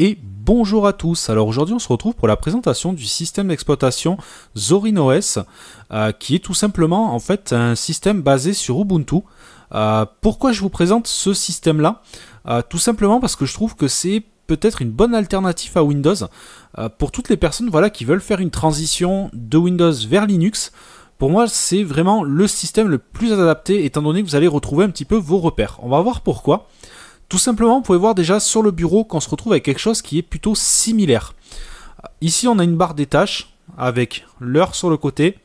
et bonjour à tous. Alors aujourd'hui on se retrouve pour la présentation du système d'exploitation Zorin OS euh, qui est tout simplement en fait un système basé sur Ubuntu. Euh, pourquoi je vous présente ce système là euh, Tout simplement parce que je trouve que c'est peut-être une bonne alternative à Windows pour toutes les personnes voilà, qui veulent faire une transition de Windows vers Linux. Pour moi, c'est vraiment le système le plus adapté étant donné que vous allez retrouver un petit peu vos repères. On va voir pourquoi. Tout simplement, vous pouvez voir déjà sur le bureau qu'on se retrouve avec quelque chose qui est plutôt similaire. Ici, on a une barre des tâches avec l'heure sur le côté,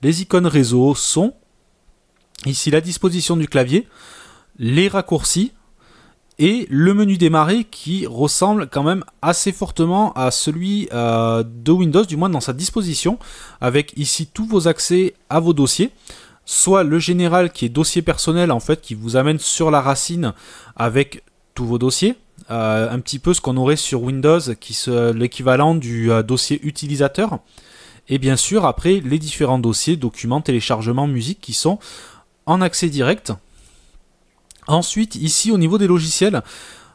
les icônes réseau, son, ici la disposition du clavier, les raccourcis et le menu démarrer qui ressemble quand même assez fortement à celui euh, de Windows, du moins dans sa disposition, avec ici tous vos accès à vos dossiers soit le général qui est dossier personnel en fait qui vous amène sur la racine avec tous vos dossiers, euh, un petit peu ce qu'on aurait sur Windows qui est l'équivalent du euh, dossier utilisateur, et bien sûr après les différents dossiers, documents, téléchargements, musique qui sont en accès direct. Ensuite ici au niveau des logiciels,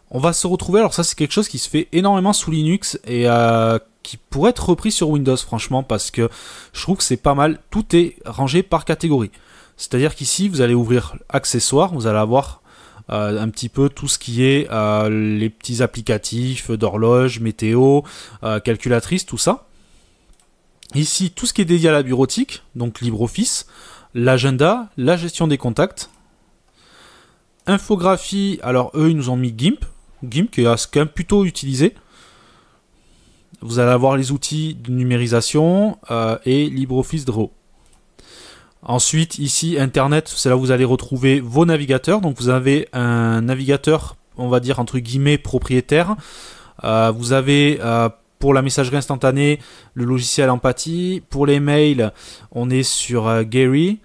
on va se retrouver, alors ça c'est quelque chose qui se fait énormément sous Linux et euh, qui pourrait être repris sur Windows franchement parce que je trouve que c'est pas mal, tout est rangé par catégorie. C'est-à-dire qu'ici, vous allez ouvrir accessoires, vous allez avoir euh, un petit peu tout ce qui est euh, les petits applicatifs d'horloge, météo, euh, calculatrice, tout ça. Ici, tout ce qui est dédié à la bureautique, donc LibreOffice, l'agenda, la gestion des contacts. Infographie, alors eux, ils nous ont mis GIMP, GIMP qui est un plutôt utilisé. Vous allez avoir les outils de numérisation et LibreOffice Draw. Ensuite, ici, Internet, c'est là où vous allez retrouver vos navigateurs. Donc vous avez un navigateur, on va dire entre guillemets, propriétaire. Euh, vous avez euh, pour la messagerie instantanée le logiciel Empathie. Pour les mails, on est sur euh, Gary.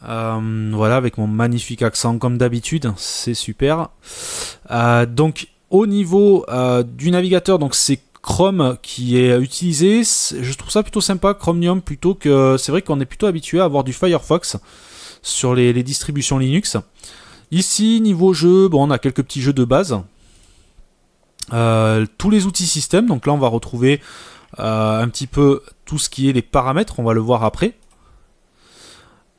voilà, avec mon magnifique accent comme d'habitude, c'est super. donc au niveau du navigateur, donc c'est Chrome qui est utilisé. je trouve ça plutôt sympa, Chromium, plutôt que... C'est vrai qu'on est plutôt habitué à avoir du Firefox sur les, distributions Linux. Ici, niveau jeu, bon, on a quelques petits jeux de base. Euh, tous les outils système, donc là on va retrouver euh, un petit peu tout ce qui est les paramètres, on va le voir après.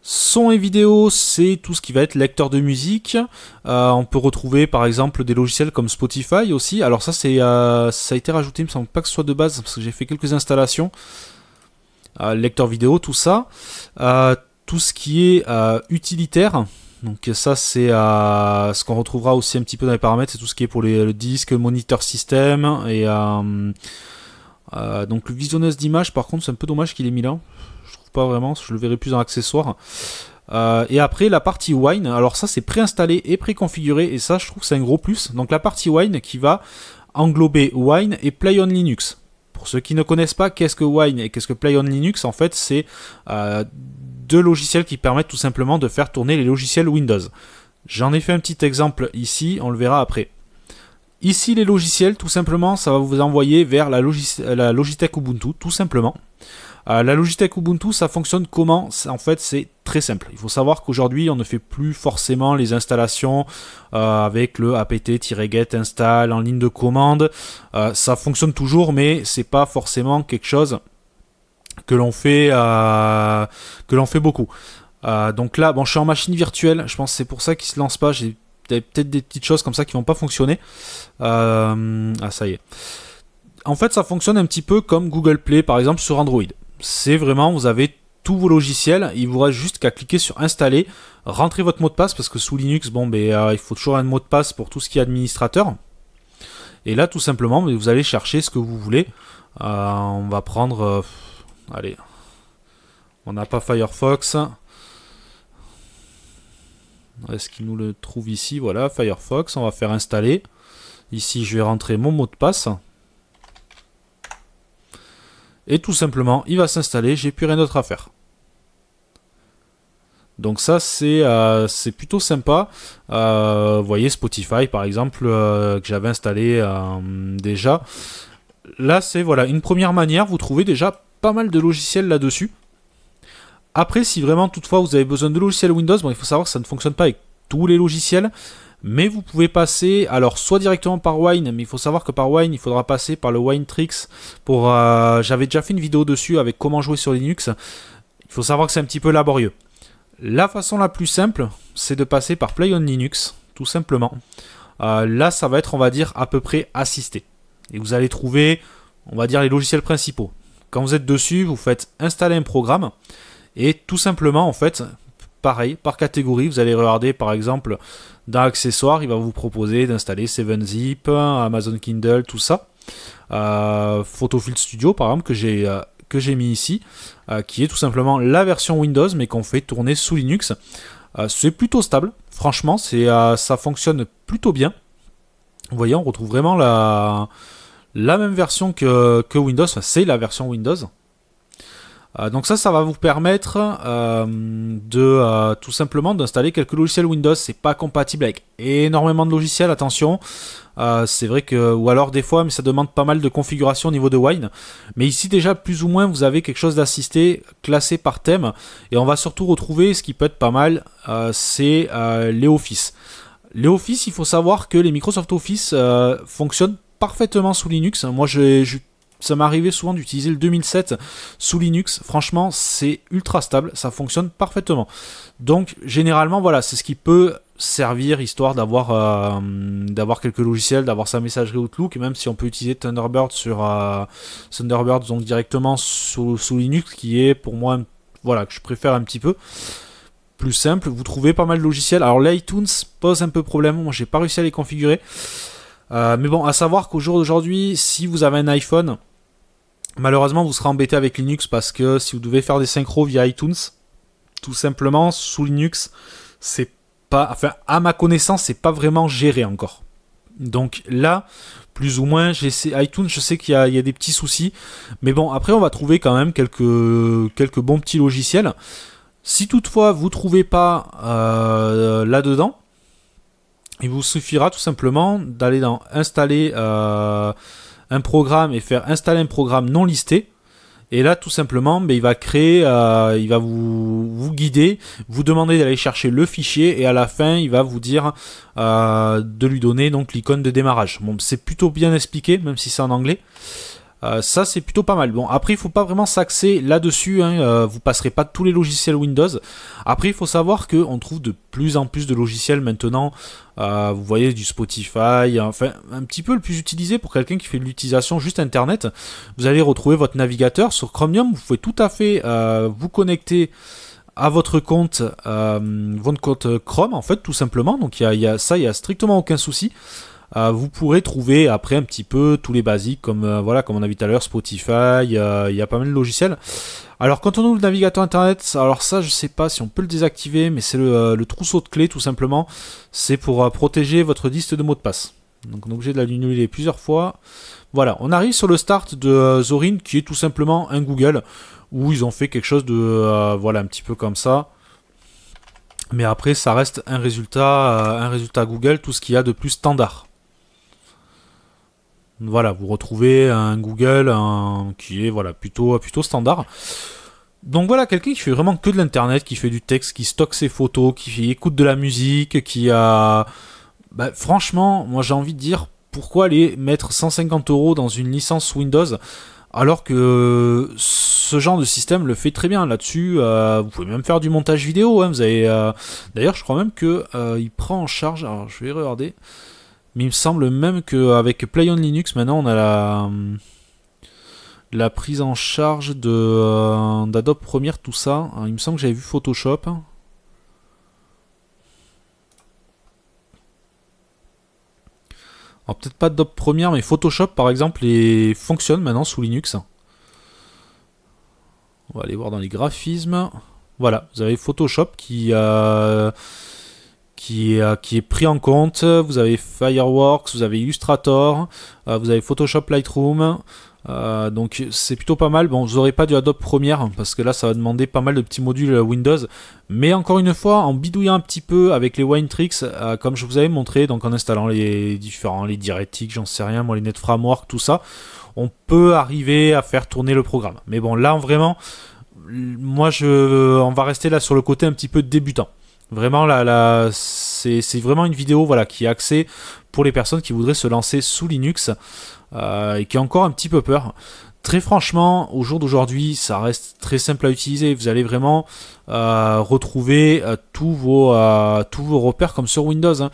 Son et vidéo, c'est tout ce qui va être lecteur de musique. Euh, on peut retrouver par exemple des logiciels comme Spotify aussi. Alors ça, c'est, euh, ça a été rajouté, il me semble pas que ce soit de base, parce que j'ai fait quelques installations. Euh, lecteur vidéo, tout ça. tout ce qui est utilitaire. Donc ça, c'est ce qu'on retrouvera aussi un petit peu dans les paramètres. C'est tout ce qui est pour les, le disque, moniteur système. Et donc le visionneuse d'image, par contre, c'est un peu dommage qu'il est mis là pas vraiment, je le verrai plus en accessoire. Euh, et après la partie wine, alors ça c'est préinstallé et préconfiguré et ça je trouve que c'est un gros plus. Donc la partie wine qui va englober wine et play on Linux. Pour ceux qui ne connaissent pas qu'est-ce que wine et qu'est-ce que play on Linux, en fait c'est euh, deux logiciels qui permettent tout simplement de faire tourner les logiciels Windows. J'en ai fait un petit exemple ici, on le verra après. Ici, les logiciels, tout simplement, ça va vous envoyer vers la, Logitech Ubuntu, tout simplement. Euh, la Logitech Ubuntu, ça fonctionne comment En fait, c'est très simple. Il faut savoir qu'aujourd'hui, on ne fait plus forcément les installations euh, avec le apt-get install en ligne de commande. Euh, ça fonctionne toujours, mais c'est pas forcément quelque chose que l'on fait, fait beaucoup. donc là, bon, je suis en machine virtuelle. Je pense c'est pour ça qu'il se lance pas. J'ai peut-être des petites choses comme ça qui vont pas fonctionner. Euh, ah ça y est. En fait, ça fonctionne un petit peu comme Google Play par exemple sur Android. C'est vraiment, vous avez tous vos logiciels, il vous reste juste qu'à cliquer sur installer, rentrer votre mot de passe parce que sous Linux, bon, ben, euh, il faut toujours un mot de passe pour tout ce qui est administrateur. Et là, tout simplement, ben, vous allez chercher ce que vous voulez. Euh, on va prendre, allez, on n'a pas Firefox. Est-ce qu'il nous le trouve ici Voilà, Firefox, on va faire installer. Ici, je vais rentrer mon mot de passe. Et tout simplement, il va s'installer, j'ai plus rien d'autre à faire. Donc ça, c'est euh, plutôt sympa. Euh, vous voyez Spotify, par exemple, euh, que j'avais installé déjà. Là, c'est voilà une première manière. Vous trouvez déjà pas mal de logiciels là-dessus. Après, si vraiment toutefois vous avez besoin de logiciels Windows, bon, il faut savoir que ça ne fonctionne pas avec tous les logiciels, mais vous pouvez passer, alors soit directement par Wine, mais il faut savoir que par Wine, il faudra passer par le Wine Tricks. Pour, euh, j'avais déjà fait une vidéo dessus avec comment jouer sur Linux. Il faut savoir que c'est un petit peu laborieux. La façon la plus simple, c'est de passer par Play on Linux, tout simplement. Euh, là, ça va être, on va dire, à peu près assisté. Et vous allez trouver, on va dire, les logiciels principaux. Quand vous êtes dessus, vous faites installer un programme. Et tout simplement, en fait, pareil, par catégorie, vous allez regarder par exemple dans accessoires, il va vous proposer d'installer 7zip, Amazon Kindle, tout ça. Euh, Photofield Studio par exemple que j'ai euh, que j'ai mis ici, euh, qui est tout simplement la version Windows mais qu'on fait tourner sous Linux. Euh, c'est plutôt stable, franchement, c'est ça fonctionne plutôt bien. Vous voyez, on retrouve vraiment la, la même version que, que Windows, enfin, c'est la version Windows, euh, donc ça, ça va vous permettre euh, de euh, tout simplement d'installer quelques logiciels Windows. C'est pas compatible avec énormément de logiciels, attention. c'est vrai que ou alors des fois, mais ça demande pas mal de configuration au niveau de Wine. Mais ici déjà plus ou moins, vous avez quelque chose d'assisté, classé par thème, et on va surtout retrouver ce qui peut être pas mal, c'est les Office. Les Office, il faut savoir que les Microsoft Office fonctionnent parfaitement sous Linux. Moi, j'ai je ça m'est souvent d'utiliser le 2007 sous Linux. Franchement, c'est ultra stable, ça fonctionne parfaitement. Donc, généralement, voilà, c'est ce qui peut servir histoire d'avoir euh, d'avoir quelques logiciels, d'avoir sa messagerie Outlook, et même si on peut utiliser Thunderbird sur euh, donc directement sous, Linux, qui est pour moi voilà que je préfère un petit peu plus simple. Vous trouvez pas mal de logiciels. Alors l'iTunes pose un peu problème. Moi, j'ai pas réussi à les configurer. Euh, mais bon, à savoir qu'au jour d'aujourd'hui, si vous avez un iPhone, Malheureusement, vous serez embêté avec Linux parce que si vous devez faire des synchros via iTunes, tout simplement, sous Linux, c'est pas, enfin, à ma connaissance, c'est pas vraiment géré encore. Donc là, plus ou moins, iTunes, je sais qu'il y, a des petits soucis, mais bon, après, on va trouver quand même quelques, quelques bons petits logiciels. Si toutefois vous trouvez pas euh, là-dedans, il vous suffira tout simplement d'aller dans installer. Euh, programme et faire installer un programme non listé. Et là, tout simplement, mais ben, il va créer, euh, il va vous, guider, vous demander d'aller chercher le fichier et à la fin, il va vous dire euh, de lui donner donc l'icône de démarrage. Bon, c'est plutôt bien expliqué, même si c'est en anglais. Euh, ça c'est plutôt pas mal. Bon après il faut pas vraiment s'axer là-dessus, hein. euh, vous passerez pas tous les logiciels Windows. Après il faut savoir qu'on trouve de plus en plus de logiciels maintenant, euh, vous voyez du Spotify, enfin un petit peu le plus utilisé pour quelqu'un qui fait de l'utilisation juste internet. Vous allez retrouver votre navigateur sur Chromium, vous pouvez tout à fait vous connecter à votre compte, votre compte Chrome en fait tout simplement. Donc ça, il y a strictement aucun souci. Euh, vous pourrez trouver après un petit peu tous les basiques comme euh, voilà comme on a vu tout à l'heure Spotify, euh, il y a pas mal de logiciels. Alors quand on ouvre le navigateur internet, alors ça je sais pas si on peut le désactiver, mais c'est le, trousseau de clés tout simplement. C'est pour protéger votre liste de mots de passe. Donc on est obligé de l'annuler plusieurs fois. Voilà, on arrive sur le start de Zorin qui est tout simplement un Google où ils ont fait quelque chose de voilà un petit peu comme ça mais après ça reste un résultat, un résultat Google, tout ce qu'il y a de plus standard. Voilà, vous retrouvez un Google qui est voilà, plutôt, plutôt standard. Donc voilà, quelqu'un qui fait vraiment que de l'internet, qui fait du texte, qui stocke ses photos, qui écoute de la musique, qui a. Bah, franchement, moi j'ai envie de dire pourquoi aller mettre 150 euros dans une licence Windows alors que ce genre de système le fait très bien là-dessus. Euh, vous pouvez même faire du montage vidéo. Hein, vous avez, euh, d'ailleurs, je crois même que euh, il prend en charge. Alors, je vais regarder. Mais il me semble même qu'avec Play on Linux, maintenant, on a la, prise en charge euh, d'Adobe Premiere, tout ça. Euh, il me semble que j'avais vu Photoshop. Alors peut-être pas Adobe Premiere, mais Photoshop, par exemple, fonctionne maintenant sous Linux. On va aller voir dans les graphismes. Voilà, vous avez Photoshop qui... a... Euh, qui est, pris en compte. Vous avez Fireworks, vous avez Illustrator, euh, vous avez Photoshop Lightroom. Euh, donc c'est plutôt pas mal. Bon, vous n'aurez pas du Adobe Premiere parce que là ça va demander pas mal de petits modules Windows. Mais encore une fois, en bidouillant un petit peu avec les Wine Tricks, comme je vous avais montré, donc en installant les différents, les DirectX, j'en sais rien, moi les Net Framework, tout ça, on peut arriver à faire tourner le programme. Mais bon, là vraiment, moi je, on va rester là sur le côté un petit peu débutant. Vraiment, c'est vraiment une vidéo qui est axée pour les personnes qui voudraient se lancer sous Linux euh, et qui ont encore un petit peu peur. Très franchement, au jour d'aujourd'hui, ça reste très simple à utiliser. Vous allez vraiment euh, retrouver euh, tous, vos, repères comme sur Windows. Hein.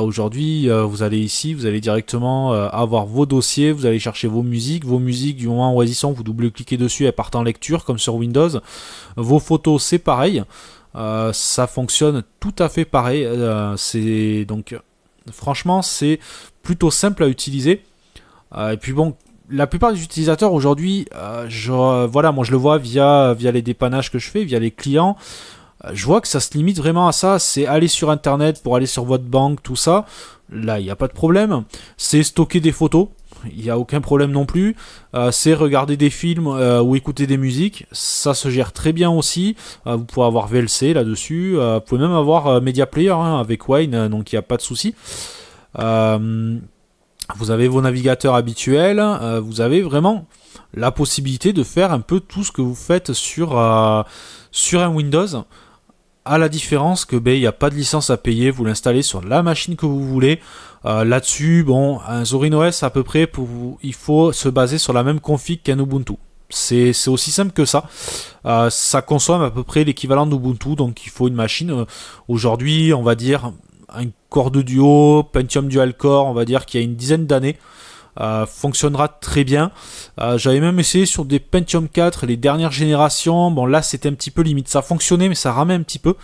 aujourd'hui, vous allez ici, vous allez directement avoir vos dossiers, vous allez chercher vos musiques. Vos musiques, du moment où elles vous double-cliquez dessus, elles partent en lecture comme sur Windows. Vos photos, c'est pareil. Euh, ça fonctionne tout à fait pareil. Euh, c'est donc franchement c'est plutôt simple à utiliser. Euh, et puis bon, la plupart des utilisateurs aujourd'hui, voilà, moi je le vois via via les dépannages que je fais, via les clients. Je vois que ça se limite vraiment à ça, c'est aller sur internet pour aller sur votre banque, tout ça. Là, il n'y a pas de problème. C'est stocker des photos il n'y a aucun problème non plus. Euh, c'est regarder des films euh, ou écouter des musiques, ça se gère très bien aussi. Euh, vous pouvez avoir VLC là-dessus, vous pouvez même avoir Media Player hein, avec Wine, donc il n'y a pas de souci. vous avez vos navigateurs habituels, vous avez vraiment la possibilité de faire un peu tout ce que vous faites sur, sur un Windows à la différence que ben il n'y a pas de licence à payer, vous l'installez sur la machine que vous voulez. Euh, là-dessus, bon, un Zorin OS à peu près, il faut se baser sur la même config qu'un Ubuntu. C'est aussi simple que ça. Euh, ça consomme à peu près l'équivalent d'Ubuntu, donc il faut une machine. Euh, aujourd'hui, on va dire un Core de Duo, Pentium Dual Core, on va dire qu'il y a une dizaine d'années. Euh, fonctionnera très bien. Euh, j'avais même essayé sur des Pentium 4, les dernières générations. Bon, là, c'était un petit peu limite. Ça fonctionnait, mais ça ramait un petit peu.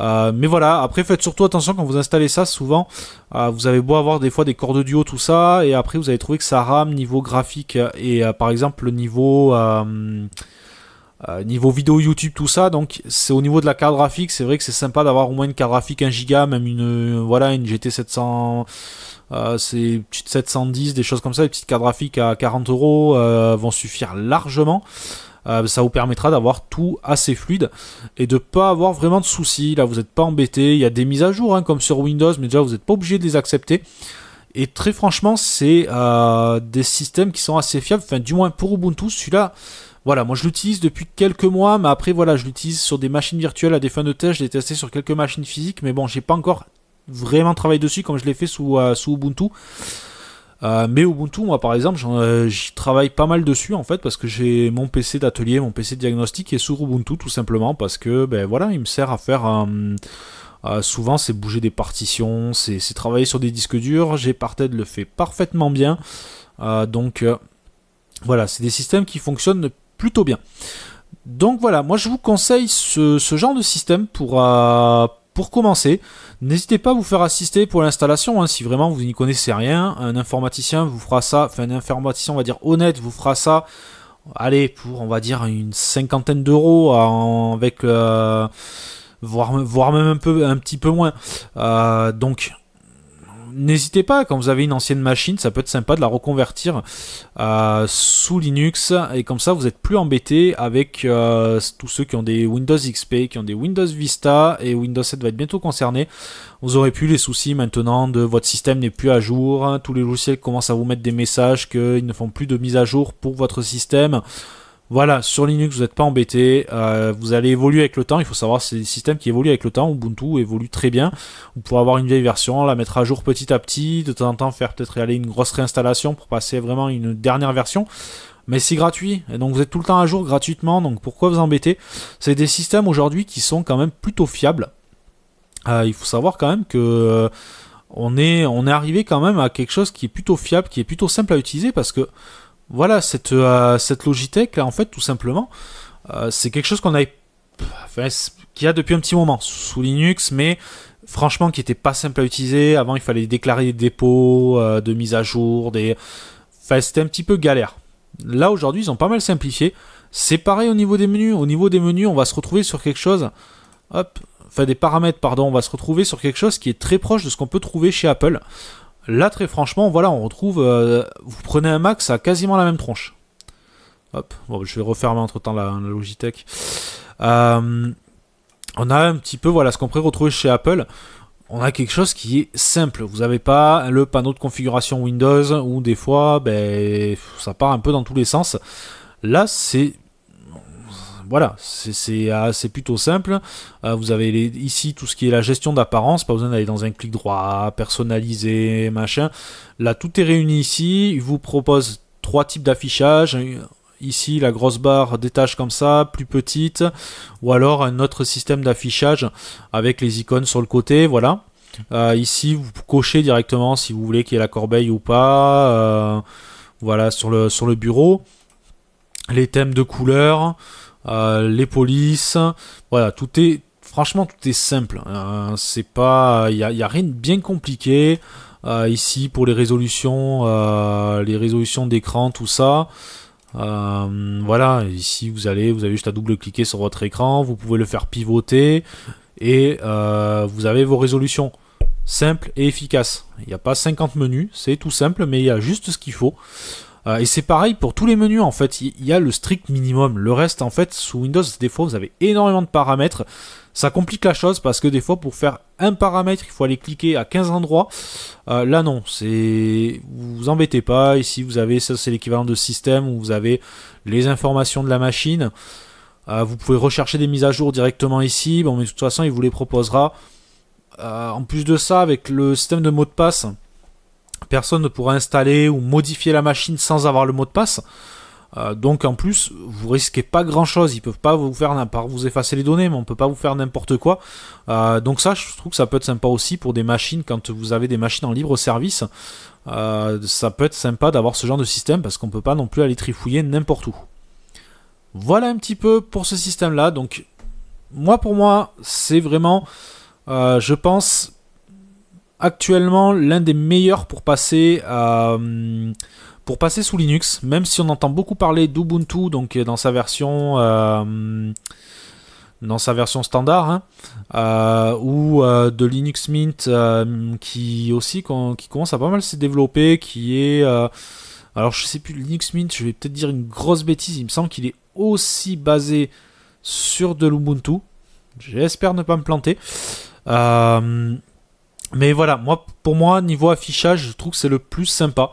Euh, mais voilà, après faites surtout attention quand vous installez ça, souvent vous avez beau avoir des fois des cordes duo, tout ça, et après vous avez trouvé que ça rame niveau graphique et par exemple le niveau euh, niveau vidéo YouTube, tout ça, donc c'est au niveau de la carte graphique, c'est vrai que c'est sympa d'avoir au moins une carte graphique 1 giga, même une, euh, voilà, GT 700, euh, c'est 710, des choses comme ça, des petites cartes graphiques à 40 euros euh, vont suffire largement. ça vous permettra d'avoir tout assez fluide et de pas avoir vraiment de soucis. Là, vous n'êtes pas embêté. Il y a des mises à jour hein, comme sur Windows, mais déjà vous n'êtes pas obligé de les accepter. Et très franchement, c'est des systèmes qui sont assez fiables. Enfin, du moins pour Ubuntu, celui-là, voilà, moi je l'utilise depuis quelques mois, mais après voilà, je l'utilise sur des machines virtuelles à des fins de test, je l'ai testé sur quelques machines physiques, mais bon, j'ai pas encore vraiment travaillé dessus comme je l'ai fait sous, euh, Ubuntu. Euh, mais Ubuntu, moi par exemple, euh, j'y travaille pas mal dessus en fait parce que j'ai mon PC d'atelier, mon PC de diagnostic est sous Ubuntu tout simplement parce que ben voilà, il me sert à faire souvent, c'est bouger des partitions, c'est travailler sur des disques durs. J'ai Parted le fait parfaitement bien. donc, voilà, c'est des systèmes qui fonctionnent plutôt bien. Donc voilà, moi je vous conseille ce, genre de système pour, euh, pour commencer. N'hésitez pas à vous faire assister pour l'installation, hein, si vraiment vous n'y connaissez rien. Un informaticien vous fera ça, enfin un informaticien on va dire honnête vous fera ça, allez, pour on va dire une cinquantaine d'euros avec... Euh, voire, même un, peu, un petit peu moins. Euh, donc n'hésitez pas, quand vous avez une ancienne machine, ça peut être sympa de la reconvertir euh, sous Linux, et comme ça vous êtes plus embêté avec euh, tous ceux qui ont des Windows XP, qui ont des Windows Vista, et Windows 7 va être bientôt concerné. Vous aurez plus les soucis maintenant de votre système n'est plus à jour, hein. tous les logiciels commencent à vous mettre des messages qu'ils ne font plus de mise à jour pour votre système. Voilà, sur Linux, vous n'êtes pas embêté. Euh, vous allez évoluer avec le temps. Il faut savoir, c'est des systèmes qui évoluent avec le temps. Ubuntu évolue très bien. Vous pourrez avoir une vieille version, la mettre à jour petit à petit. De temps en temps, faire peut-être aller une grosse réinstallation pour passer vraiment une dernière version mais c'est gratuit. Et donc vous êtes tout le temps à jour gratuitement, donc pourquoi vous embêter C'est des systèmes aujourd'hui qui sont quand même plutôt fiables. Euh, il faut savoir quand même que euh, on est, on est arrivé quand même à quelque chose qui est plutôt fiable, qui est plutôt simple à utiliser parce que voilà, cette, euh, cette Logitech, là, en fait, tout simplement, euh, c'est quelque chose qu'on a, enfin, qu'il y a depuis un petit moment sous Linux, mais franchement, qui n'était pas simple à utiliser. Avant, il fallait déclarer des dépôts euh, de mise à jour, des. Enfin, c'était un petit peu galère. Là, aujourd'hui, ils ont pas mal simplifié. C'est pareil au niveau des menus. Au niveau des menus, on va se retrouver sur quelque chose. Hop, enfin des paramètres, pardon, on va se retrouver sur quelque chose qui est très proche de ce qu'on peut trouver chez Apple. Là, très franchement, voilà, on retrouve. Euh, vous prenez un Mac, ça a quasiment la même tronche. Hop, bon, je vais refermer entre temps la, Logitech. Euh, on a un petit peu, voilà, ce qu'on pourrait retrouver chez Apple. On a quelque chose qui est simple. Vous n'avez pas le panneau de configuration Windows où des fois, ben, ça part un peu dans tous les sens. Là, c'est voilà, euh, c'est plutôt simple. Euh, vous avez ici tout ce qui est la gestion d'apparence, pas besoin d'aller dans un clic droit, personnaliser, machin. Là, tout est réuni ici. Il vous propose trois types d'affichage. Ici, la grosse barre des tâches comme ça, plus petite, ou alors un autre système d'affichage avec les icônes sur le côté, voilà. Euh, ici, vous cochez directement si vous voulez qu'il y ait la corbeille ou pas. voilà, sur le, sur le bureau. Les thèmes de couleurs. Euh, les polices. Voilà, tout est franchement tout est simple. Hein. c'est pas, il n'y a, rien de bien compliqué. Euh, ici pour les résolutions, euh, les résolutions d'écran, tout ça. voilà, ici vous allez, vous avez juste à double-cliquer sur votre écran, vous pouvez le faire pivoter et vous avez vos résolutions simples et efficaces. Il n'y a pas 50 menus, c'est tout simple, mais il y a juste ce qu'il faut. Euh, et c'est pareil pour tous les menus en fait, il y, a le strict minimum. Le reste en fait, sous Windows, des fois vous avez énormément de paramètres. Ça complique la chose parce que des fois pour faire un paramètre, il faut aller cliquer à 15 endroits. Euh, là non, c'est vous, vous embêtez pas. Ici vous avez ça, c'est l'équivalent de système où vous avez les informations de la machine. Euh, vous pouvez rechercher des mises à jour directement ici. Bon, mais de toute façon, il vous les proposera. en plus de ça, avec le système de mot de passe, personne ne pourra installer ou modifier la machine sans avoir le mot de passe. Euh, donc en plus, vous risquez pas grand chose. Ils peuvent pas vous faire, part vous effacer les données, mais on peut pas vous faire n'importe quoi. Euh, donc ça, je trouve que ça peut être sympa aussi pour des machines quand vous avez des machines en libre service. Euh, ça peut être sympa d'avoir ce genre de système parce qu'on peut pas non plus aller trifouiller n'importe où. Voilà un petit peu pour ce système-là. Donc moi, pour moi, c'est vraiment, je pense, actuellement l'un des meilleurs pour passer euh, pour passer sous Linux, même si on entend beaucoup parler d'Ubuntu, donc euh, dans sa version euh, dans sa version standard, hein, ou de Linux Mint qui aussi qui commence à pas mal se développer, qui est alors je sais plus Linux Mint, je vais peut-être dire une grosse bêtise, il me semble qu'il est aussi basé sur de l'Ubuntu. J'espère ne pas me planter. Mais voilà, moi, pour moi, niveau affichage, je trouve que c'est le plus sympa.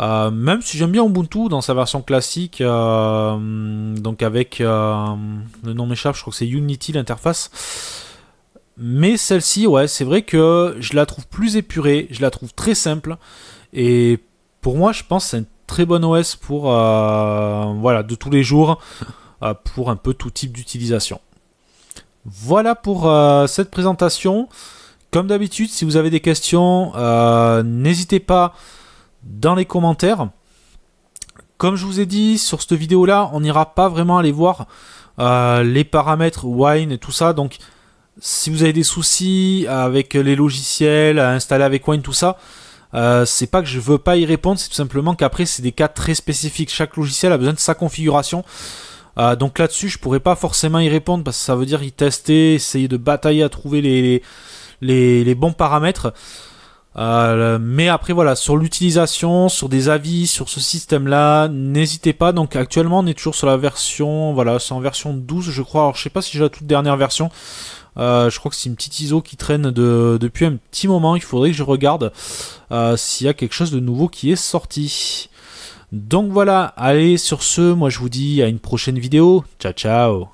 Euh, même si j'aime bien Ubuntu dans sa version classique, euh, donc avec euh, le nom m'échappe, je crois que c'est Unity l'interface. Mais celle-ci, ouais, c'est vrai que je la trouve plus épurée, je la trouve très simple. Et pour moi, je pense que c'est un très bon OS pour, voilà, de tous les jours, pour un peu tout type d'utilisation. Voilà pour cette présentation. Comme d'habitude, si vous avez des questions, euh, n'hésitez pas dans les commentaires. Comme je vous ai dit, sur cette vidéo-là, on n'ira pas vraiment aller voir euh, les paramètres Wine et tout ça. Donc, si vous avez des soucis avec les logiciels installés avec Wine, tout ça, euh, c'est pas que je veux pas y répondre, c'est tout simplement qu'après, c'est des cas très spécifiques. Chaque logiciel a besoin de sa configuration. donc là-dessus, je pourrais pas forcément y répondre parce que ça veut dire y tester, essayer de batailler à trouver les, les, bons paramètres. Euh, mais après voilà, sur l'utilisation, sur des avis, sur ce système-là, n'hésitez pas. Donc actuellement, on est toujours sur la version, voilà, c'est en version 12, je crois. Alors je sais pas si j'ai la toute dernière version. Euh, je crois que c'est une petite ISO qui traîne depuis un petit moment. Il faudrait que je regarde euh, s'il y a quelque chose de nouveau qui est sorti. Donc voilà, allez sur ce, moi je vous dis à une prochaine vidéo. Ciao ciao